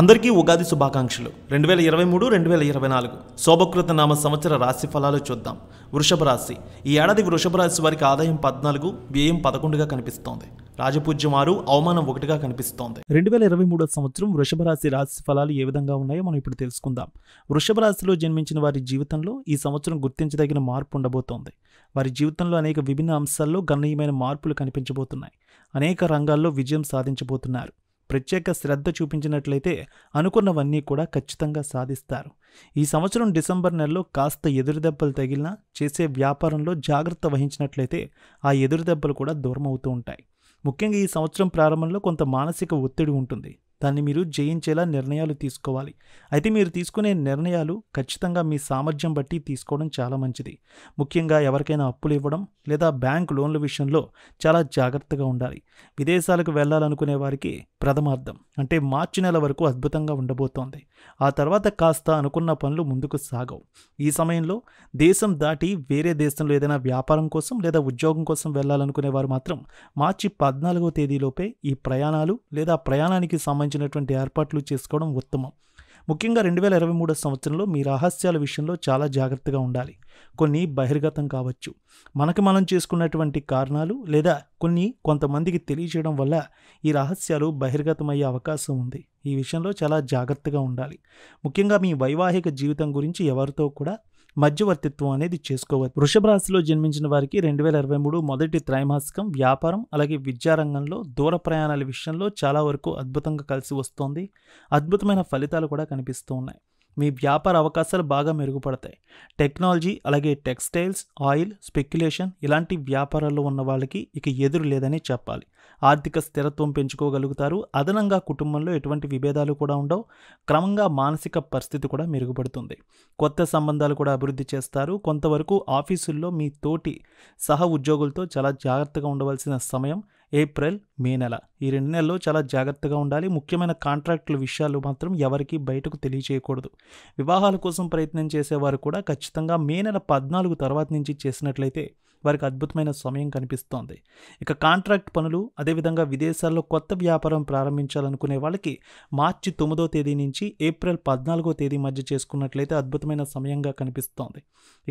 అందరికీ ఉగాది శుభాకాంక్షలు రెండు వేల ఇరవై మూడు రెండు వేల ఇరవై నాలుగు శోభకృత నామ సంవత్సర రాశి ఫలాలు చూద్దాం వృషభ రాశి ఈ ఏడాది వృషభ రాశి వారికి ఆదాయం పద్నాలుగు వ్యయం పదకొండుగా కనిపిస్తోంది రాజపూజ్యం ఆరు అవమానం ఒకటిగా కనిపిస్తోంది రెండు వేల ఇరవై మూడో సంవత్సరం వృషభ రాశి రాశి ఫలాలు ఏ విధంగా ఉన్నాయో మనం ఇప్పుడు తెలుసుకుందాం వృషభ రాశిలో జన్మించిన వారి జీవితంలో ఈ సంవత్సరం గుర్తించదగిన మార్పు ఉండబోతోంది వారి జీవితంలో అనేక విభిన్న అంశాల్లో గణనీయమైన మార్పులు కనిపించబోతున్నాయి అనేక రంగాల్లో విజయం సాధించబోతున్నారు ప్రత్యేక శ్రద్ధ చూపించినట్లయితే అనుకున్నవన్నీ కూడా ఖచ్చితంగా సాధిస్తారు ఈ సంవత్సరం డిసెంబర్ నెలలో కాస్త ఎదురుదెబ్బలు తగిలినా చేసే వ్యాపారంలో జాగ్రత్త వహించినట్లయితే ఆ ఎదురుదెబ్బలు కూడా దూరం అవుతూ ఉంటాయి ముఖ్యంగా ఈ సంవత్సరం ప్రారంభంలో కొంత మానసిక ఒత్తిడి ఉంటుంది దాన్ని మీరు జయించేలా నిర్ణయాలు తీసుకోవాలి అయితే మీరు తీసుకునే నిర్ణయాలు ఖచ్చితంగా మీ సామర్థ్యం బట్టి తీసుకోవడం చాలా మంచిది ముఖ్యంగా ఎవరికైనా అప్పులు ఇవ్వడం లేదా బ్యాంక్ లోన్ల విషయంలో చాలా జాగ్రత్తగా ఉండాలి విదేశాలకు వెళ్ళాలనుకునే వారికి ప్రథమార్థం అంటే మార్చి నెల వరకు అద్భుతంగా ఉండబోతోంది ఆ తర్వాత కాస్త అనుకున్న పనులు ముందుకు సాగవు ఈ సమయంలో దేశం దాటి వేరే దేశంలో ఏదైనా వ్యాపారం కోసం లేదా ఉద్యోగం కోసం వెళ్ళాలనుకునే వారు మాత్రం మార్చి పద్నాలుగో తేదీలోపే ఈ ప్రయాణాలు లేదా ప్రయాణానికి సంబంధించి సంబంధించినటువంటి ఏర్పాట్లు చేసుకోవడం ఉత్తమం ముఖ్యంగా రెండు వేల ఇరవై మూడో సంవత్సరంలో మీ రహస్యాల విషయంలో చాలా జాగ్రత్తగా ఉండాలి కొన్ని బహిర్గతం కావచ్చు మనకు మనం చేసుకున్నటువంటి కారణాలు లేదా కొన్ని కొంతమందికి తెలియజేయడం వల్ల ఈ రహస్యాలు బహిర్గతమయ్యే అవకాశం ఉంది ఈ విషయంలో చాలా జాగ్రత్తగా ఉండాలి ముఖ్యంగా మీ వైవాహిక జీవితం గురించి ఎవరితో కూడా మధ్యవర్తిత్వం అనేది చేసుకోవచ్చు వృషభ రాశిలో జన్మించిన వారికి రెండు వేల ఇరవై మూడు మొదటి త్రైమాసికం వ్యాపారం అలాగే విద్యారంగంలో దూర ప్రయాణాల విషయంలో చాలా వరకు అద్భుతంగా కలిసి వస్తోంది అద్భుతమైన ఫలితాలు కూడా కనిపిస్తూ ఉన్నాయి మీ వ్యాపార అవకాశాలు బాగా మెరుగుపడతాయి టెక్నాలజీ అలాగే టెక్స్టైల్స్ ఆయిల్ స్పెక్యులేషన్ ఇలాంటి వ్యాపారాల్లో ఉన్న వాళ్ళకి ఇక ఎదురు లేదని చెప్పాలి ఆర్థిక స్థిరత్వం పెంచుకోగలుగుతారు అదనంగా కుటుంబంలో ఎటువంటి విభేదాలు కూడా ఉండవు క్రమంగా మానసిక పరిస్థితి కూడా మెరుగుపడుతుంది కొత్త సంబంధాలు కూడా అభివృద్ధి చేస్తారు కొంతవరకు ఆఫీసుల్లో మీ తోటి సహ ఉద్యోగులతో చాలా జాగ్రత్తగా ఉండవలసిన సమయం ఏప్రిల్ మే నెల ఈ రెండు నెలల్లో చాలా జాగ్రత్తగా ఉండాలి ముఖ్యమైన కాంట్రాక్టుల విషయాలు మాత్రం ఎవరికి బయటకు తెలియచేయకూడదు వివాహాల కోసం ప్రయత్నం చేసేవారు కూడా ఖచ్చితంగా మే నెల పద్నాలుగు తర్వాత నుంచి చేసినట్లయితే వారికి అద్భుతమైన సమయం కనిపిస్తోంది ఇక కాంట్రాక్ట్ పనులు అదేవిధంగా విదేశాల్లో కొత్త వ్యాపారం ప్రారంభించాలనుకునే వాళ్ళకి మార్చి తొమ్మిదో తేదీ నుంచి ఏప్రిల్ పద్నాలుగో తేదీ మధ్య చేసుకున్నట్లయితే అద్భుతమైన సమయంగా కనిపిస్తోంది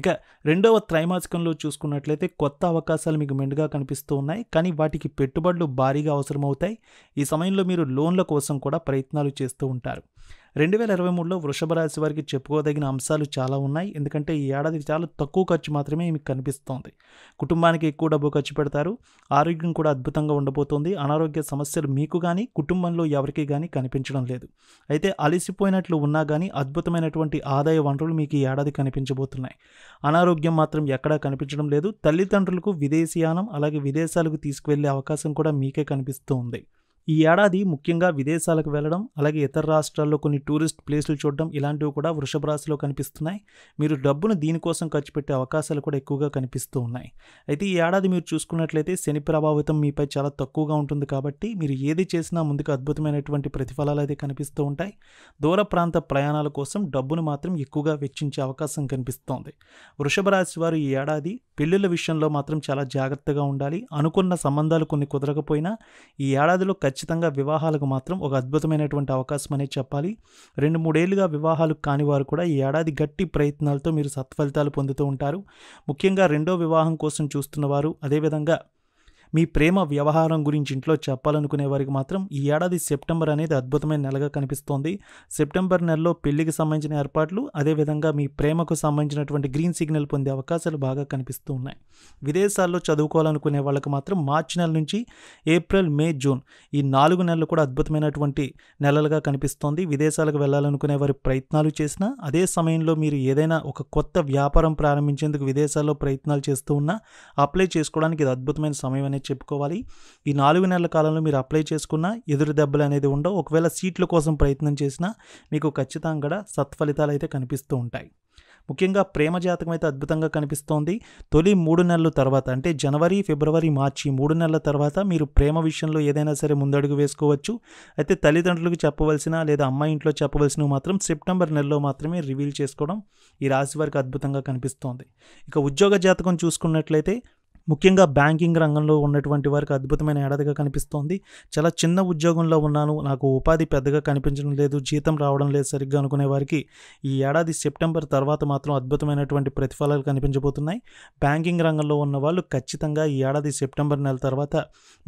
ఇక రెండవ త్రైమాసికంలో చూసుకున్నట్లయితే కొత్త అవకాశాలు మీకు మెండుగా కనిపిస్తూ ఉన్నాయి కానీ వాటికి పెట్టుబడులు భారీగా అవసరమవుతాయి ఈ సమయంలో మీరు లోన్ల కోసం కూడా ప్రయత్నాలు చేస్తూ ఉంటారు రెండు వేల ఇరవై మూడులో వృషభ రాశి వారికి చెప్పుకోదగిన అంశాలు చాలా ఉన్నాయి ఎందుకంటే ఈ ఏడాది చాలా తక్కువ ఖర్చు మాత్రమే మీకు కనిపిస్తోంది కుటుంబానికి ఎక్కువ డబ్బు ఖర్చు పెడతారు ఆరోగ్యం కూడా అద్భుతంగా ఉండబోతోంది అనారోగ్య సమస్యలు మీకు కానీ కుటుంబంలో ఎవరికి కానీ కనిపించడం లేదు అయితే అలసిపోయినట్లు ఉన్నా కానీ అద్భుతమైనటువంటి ఆదాయ వనరులు మీకు ఈ ఏడాది కనిపించబోతున్నాయి అనారోగ్యం మాత్రం ఎక్కడా కనిపించడం లేదు తల్లిదండ్రులకు విదేశీయానం అలాగే విదేశాలకు తీసుకువెళ్లే అవకాశం కూడా మీకే కనిపిస్తూ ఉంది ఈ ఏడాది ముఖ్యంగా విదేశాలకు వెళ్ళడం అలాగే ఇతర రాష్ట్రాల్లో కొన్ని టూరిస్ట్ ప్లేసులు చూడడం ఇలాంటివి కూడా వృషభ రాశిలో కనిపిస్తున్నాయి మీరు డబ్బును దీనికోసం ఖర్చు పెట్టే అవకాశాలు కూడా ఎక్కువగా కనిపిస్తూ ఉన్నాయి అయితే ఈ ఏడాది మీరు చూసుకున్నట్లయితే శని ప్రభావితం మీపై చాలా తక్కువగా ఉంటుంది కాబట్టి మీరు ఏది చేసినా ముందుకు అద్భుతమైనటువంటి ప్రతిఫలాలు అయితే కనిపిస్తూ ఉంటాయి దూర ప్రాంత ప్రయాణాల కోసం డబ్బును మాత్రం ఎక్కువగా వెచ్చించే అవకాశం కనిపిస్తోంది వృషభ రాశి వారు ఈ ఏడాది పెళ్లిళ్ళ విషయంలో మాత్రం చాలా జాగ్రత్తగా ఉండాలి అనుకున్న సంబంధాలు కొన్ని కుదరకపోయినా ఈ ఏడాదిలో ఖచ్చితంగా వివాహాలకు మాత్రం ఒక అద్భుతమైనటువంటి అవకాశం అనేది చెప్పాలి రెండు మూడేళ్లుగా వివాహాలు కాని వారు కూడా ఈ ఏడాది గట్టి ప్రయత్నాలతో మీరు సత్ఫలితాలు పొందుతూ ఉంటారు ముఖ్యంగా రెండో వివాహం కోసం చూస్తున్నవారు అదేవిధంగా మీ ప్రేమ వ్యవహారం గురించి ఇంట్లో చెప్పాలనుకునే వారికి మాత్రం ఈ ఏడాది సెప్టెంబర్ అనేది అద్భుతమైన నెలగా కనిపిస్తోంది సెప్టెంబర్ నెలలో పెళ్లికి సంబంధించిన ఏర్పాట్లు అదేవిధంగా మీ ప్రేమకు సంబంధించినటువంటి గ్రీన్ సిగ్నల్ పొందే అవకాశాలు బాగా కనిపిస్తూ ఉన్నాయి విదేశాల్లో చదువుకోవాలనుకునే వాళ్ళకి మాత్రం మార్చి నెల నుంచి ఏప్రిల్ మే జూన్ ఈ నాలుగు నెలలు కూడా అద్భుతమైనటువంటి నెలలుగా కనిపిస్తోంది విదేశాలకు వెళ్ళాలనుకునే వారి ప్రయత్నాలు చేసినా అదే సమయంలో మీరు ఏదైనా ఒక కొత్త వ్యాపారం ప్రారంభించేందుకు విదేశాల్లో ప్రయత్నాలు చేస్తూ ఉన్నా అప్లై చేసుకోవడానికి ఇది అద్భుతమైన సమయం అనేది అనేది చెప్పుకోవాలి ఈ నాలుగు నెలల కాలంలో మీరు అప్లై చేసుకున్న ఎదురు దెబ్బలు అనేది ఉండవు ఒకవేళ సీట్ల కోసం ప్రయత్నం చేసినా మీకు ఖచ్చితంగా సత్ఫలితాలు అయితే కనిపిస్తూ ఉంటాయి ముఖ్యంగా ప్రేమ జాతకం అయితే అద్భుతంగా కనిపిస్తోంది తొలి మూడు నెలల తర్వాత అంటే జనవరి ఫిబ్రవరి మార్చి మూడు నెలల తర్వాత మీరు ప్రేమ విషయంలో ఏదైనా సరే ముందడుగు వేసుకోవచ్చు అయితే తల్లిదండ్రులకు చెప్పవలసిన లేదా అమ్మాయి ఇంట్లో చెప్పవలసినవి మాత్రం సెప్టెంబర్ నెలలో మాత్రమే రివీల్ చేసుకోవడం ఈ రాశి వారికి అద్భుతంగా కనిపిస్తోంది ఇక ఉద్యోగ జాతకం చూసుకున్నట్లయితే ముఖ్యంగా బ్యాంకింగ్ రంగంలో ఉన్నటువంటి వారికి అద్భుతమైన ఏడాదిగా కనిపిస్తోంది చాలా చిన్న ఉద్యోగంలో ఉన్నాను నాకు ఉపాధి పెద్దగా కనిపించడం లేదు జీతం రావడం లేదు సరిగ్గా అనుకునే వారికి ఈ ఏడాది సెప్టెంబర్ తర్వాత మాత్రం అద్భుతమైనటువంటి ప్రతిఫలాలు కనిపించబోతున్నాయి బ్యాంకింగ్ రంగంలో ఉన్న వాళ్ళు ఖచ్చితంగా ఈ ఏడాది సెప్టెంబర్ నెల తర్వాత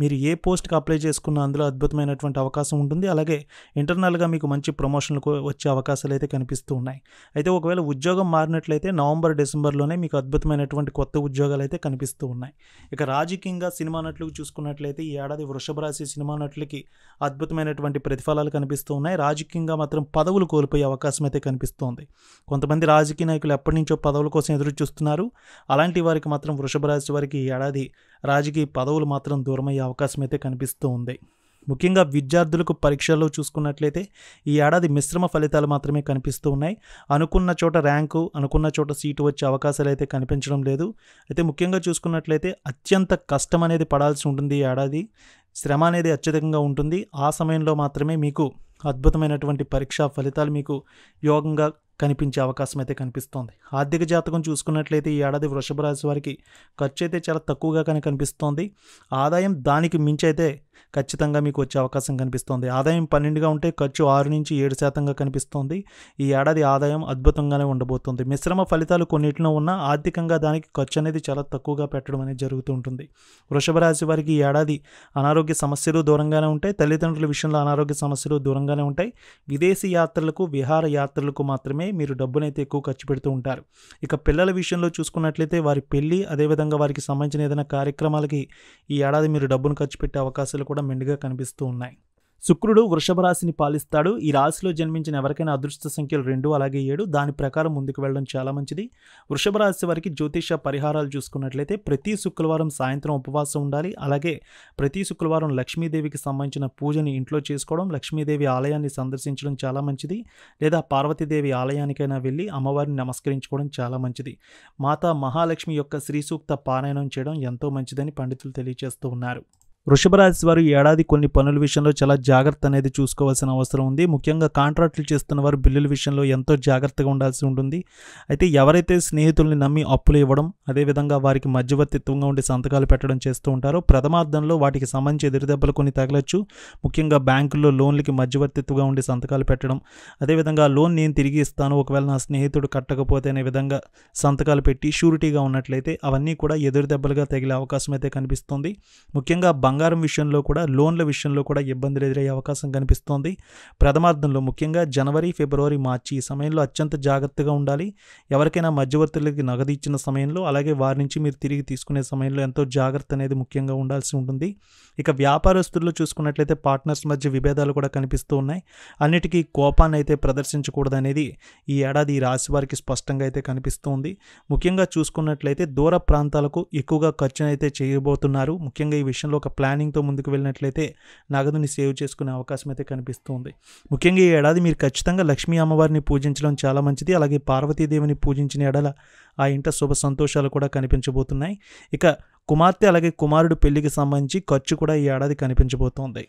మీరు ఏ పోస్ట్కి అప్లై చేసుకున్న అందులో అద్భుతమైనటువంటి అవకాశం ఉంటుంది అలాగే ఇంటర్నల్గా మీకు మంచి ప్రమోషన్లు వచ్చే అవకాశాలు అయితే కనిపిస్తూ ఉన్నాయి అయితే ఒకవేళ ఉద్యోగం మారినట్లయితే నవంబర్ డిసెంబర్లోనే మీకు అద్భుతమైనటువంటి కొత్త ఉద్యోగాలు అయితే కనిపిస్తూ ఉన్నాయి ఉన్నాయి ఇక రాజకీయంగా సినిమా నటులకు చూసుకున్నట్లయితే ఈ ఏడాది వృషభ రాశి సినిమా నటులకి అద్భుతమైనటువంటి ప్రతిఫలాలు కనిపిస్తూ ఉన్నాయి రాజకీయంగా మాత్రం పదవులు కోల్పోయే అవకాశం అయితే కనిపిస్తోంది కొంతమంది రాజకీయ నాయకులు ఎప్పటి నుంచో పదవుల కోసం ఎదురు చూస్తున్నారు అలాంటి వారికి మాత్రం వృషభ రాశి వారికి ఈ ఏడాది రాజకీయ పదవులు మాత్రం దూరమయ్యే అవకాశం అయితే కనిపిస్తూ ఉంది ముఖ్యంగా విద్యార్థులకు పరీక్షల్లో చూసుకున్నట్లయితే ఈ ఏడాది మిశ్రమ ఫలితాలు మాత్రమే కనిపిస్తూ ఉన్నాయి అనుకున్న చోట ర్యాంకు అనుకున్న చోట సీటు వచ్చే అవకాశాలు అయితే కనిపించడం లేదు అయితే ముఖ్యంగా చూసుకున్నట్లయితే అత్యంత కష్టం అనేది పడాల్సి ఉంటుంది ఈ ఏడాది శ్రమ అనేది అత్యధికంగా ఉంటుంది ఆ సమయంలో మాత్రమే మీకు అద్భుతమైనటువంటి పరీక్షా ఫలితాలు మీకు యోగంగా కనిపించే అవకాశం అయితే కనిపిస్తోంది ఆర్థిక జాతకం చూసుకున్నట్లయితే ఈ ఏడాది వృషభ రాశి వారికి ఖర్చు అయితే చాలా తక్కువగా కానీ కనిపిస్తోంది ఆదాయం దానికి మించి అయితే ఖచ్చితంగా మీకు వచ్చే అవకాశం కనిపిస్తోంది ఆదాయం పన్నెండుగా ఉంటే ఖర్చు ఆరు నుంచి ఏడు శాతంగా కనిపిస్తోంది ఈ ఏడాది ఆదాయం అద్భుతంగానే ఉండబోతుంది మిశ్రమ ఫలితాలు కొన్నిటిలో ఉన్నా ఆర్థికంగా దానికి ఖర్చు అనేది చాలా తక్కువగా పెట్టడం అనేది జరుగుతూ ఉంటుంది వృషభ రాశి వారికి ఈ ఏడాది అనారోగ్య సమస్యలు దూరంగానే ఉంటాయి తల్లిదండ్రుల విషయంలో అనారోగ్య సమస్యలు దూరంగానే ఉంటాయి విదేశీ యాత్రలకు విహార యాత్రలకు మాత్రమే మీరు డబ్బునైతే ఎక్కువ ఖర్చు పెడుతూ ఉంటారు ఇక పిల్లల విషయంలో చూసుకున్నట్లయితే వారి పెళ్ళి అదేవిధంగా వారికి సంబంధించిన ఏదైనా కార్యక్రమాలకి ఈ ఏడాది మీరు డబ్బును ఖర్చు పెట్టే అవకాశాలు సూచనలు కూడా మెండుగా కనిపిస్తూ ఉన్నాయి శుక్రుడు వృషభ రాశిని పాలిస్తాడు ఈ రాశిలో జన్మించిన ఎవరికైనా అదృష్ట సంఖ్యలు రెండు అలాగే ఏడు దాని ప్రకారం ముందుకు వెళ్ళడం చాలా మంచిది వృషభ రాశి వారికి జ్యోతిష పరిహారాలు చూసుకున్నట్లయితే ప్రతి శుక్రవారం సాయంత్రం ఉపవాసం ఉండాలి అలాగే ప్రతి శుక్రవారం లక్ష్మీదేవికి సంబంధించిన పూజని ఇంట్లో చేసుకోవడం లక్ష్మీదేవి ఆలయాన్ని సందర్శించడం చాలా మంచిది లేదా పార్వతీదేవి ఆలయానికైనా వెళ్ళి అమ్మవారిని నమస్కరించుకోవడం చాలా మంచిది మాతా మహాలక్ష్మి యొక్క శ్రీ సూక్త పారాయణం చేయడం ఎంతో మంచిదని పండితులు తెలియజేస్తూ ఉన్నారు వృషభ రాశి వారు ఏడాది కొన్ని పనుల విషయంలో చాలా జాగ్రత్త అనేది చూసుకోవాల్సిన అవసరం ఉంది ముఖ్యంగా కాంట్రాక్టులు చేస్తున్న వారు బిల్లుల విషయంలో ఎంతో జాగ్రత్తగా ఉండాల్సి ఉంటుంది అయితే ఎవరైతే స్నేహితుల్ని నమ్మి అప్పులు ఇవ్వడం అదేవిధంగా వారికి మధ్యవర్తిత్వంగా ఉండే సంతకాలు పెట్టడం చేస్తూ ఉంటారో ప్రథమార్థంలో వాటికి సంబంధించి ఎదురుదెబ్బలు కొన్ని తగలచ్చు ముఖ్యంగా బ్యాంకుల్లో లోన్లకి మధ్యవర్తిత్వంగా ఉండే సంతకాలు పెట్టడం అదేవిధంగా లోన్ నేను తిరిగి ఇస్తాను ఒకవేళ నా స్నేహితుడు కట్టకపోతే అనే విధంగా సంతకాలు పెట్టి షూరిటీగా ఉన్నట్లయితే అవన్నీ కూడా ఎదురుదెబ్బలుగా తగిలే అవకాశం అయితే కనిపిస్తుంది ముఖ్యంగా బంగారం విషయంలో కూడా లోన్ల విషయంలో కూడా ఇబ్బందులు ఎదురయ్యే అవకాశం కనిపిస్తోంది ప్రథమార్థంలో ముఖ్యంగా జనవరి ఫిబ్రవరి మార్చి ఈ సమయంలో అత్యంత జాగ్రత్తగా ఉండాలి ఎవరికైనా మధ్యవర్తులకి నగదు ఇచ్చిన సమయంలో అలాగే వారి నుంచి మీరు తిరిగి తీసుకునే సమయంలో ఎంతో జాగ్రత్త అనేది ముఖ్యంగా ఉండాల్సి ఉంటుంది ఇక వ్యాపారస్తుల్లో చూసుకున్నట్లయితే పార్ట్నర్స్ మధ్య విభేదాలు కూడా కనిపిస్తూ ఉన్నాయి అన్నిటికీ కోపాన్ని అయితే ప్రదర్శించకూడదు అనేది ఈ ఏడాది రాశి వారికి స్పష్టంగా అయితే కనిపిస్తోంది ముఖ్యంగా చూసుకున్నట్లయితే దూర ప్రాంతాలకు ఎక్కువగా ఖర్చునైతే చేయబోతున్నారు ముఖ్యంగా ఈ విషయంలో ఒక ప్లానింగ్తో ముందుకు వెళ్ళినట్లయితే నగదుని సేవ్ చేసుకునే అవకాశం అయితే కనిపిస్తుంది ముఖ్యంగా ఈ ఏడాది మీరు ఖచ్చితంగా లక్ష్మీ అమ్మవారిని పూజించడం చాలా మంచిది అలాగే పార్వతీదేవిని పూజించిన ఎడల ఆ ఇంట శుభ సంతోషాలు కూడా కనిపించబోతున్నాయి ఇక కుమార్తె అలాగే కుమారుడు పెళ్లికి సంబంధించి ఖర్చు కూడా ఈ ఏడాది కనిపించబోతోంది